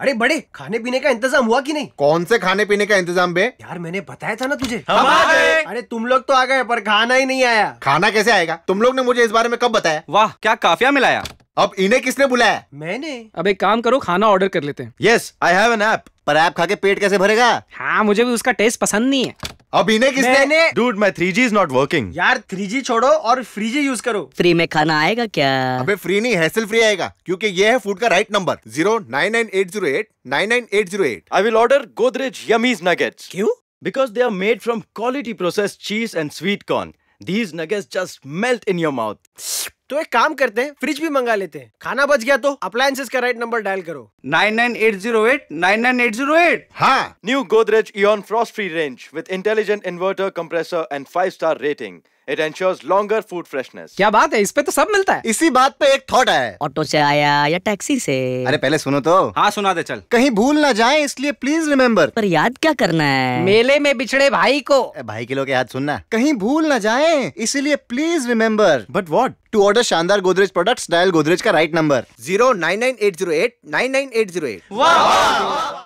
अरे बड़े खाने पीने का इंतजाम हुआ कि नहीं कौन से खाने पीने का इंतजाम बे यार मैंने बताया था ना तुझे हम आ गए अरे तुम लोग तो आ गए पर खाना ही नहीं आया खाना कैसे आएगा तुम लोग ने मुझे इस बारे में कब बताया वाह क्या काफिया मिलाया अब इन्हें किसने बुलाया मैंने अब एक काम करो खाना ऑर्डर कर लेते हैं yes I have an app पर ऐप खा के पेट कैसे भरेगा हाँ मुझे भी उसका टेस्ट पसंद नहीं है अब इन्हें किसने मैंने... डूड मैं जी इज नॉट वर्किंग यार थ्री जी छोड़ो और जी यूज करो फ्री में खाना आएगा क्या अबे फ्री नहीं हैसल फ्री आएगा क्योंकि ये है फूड का right number zero nine nine eight zero eight nine nine eight zero eight I will order Godrej Yummiez nuggets क्यों because they are made from quality process cheese and sweet corn these nuggets just melt in your mouth तो एक काम करते हैं fridge भी मंगा लेते हैं खाना बच गया तो अप्लायसेज का राइट नंबर डायल करो nine nine eight zero eight nine nine eight zero eight हाँ new Godrej in frost free range with intelligent inverter compressor and five star rating it ensures longer food freshness क्या बात है इस पे तो सब मिलता है इसी बात पे एक थॉट आया ऑटो से आया या टैक्सी से अरे पहले सुनो तो हाँ सुना दे चल कहीं भूल ना जाए इसलिए प्लीज रिमेम्बर पर याद क्या करना है मेले में बिछड़े भाई को भाई के लोग याद सुनना कहीं भूल ना जाए इसीलिए please remember but what to order शानदार गोदरेज प्रोडक्ट डायल गोदरेज का right number zero nine nine eight zero eight nine nine eight zero eight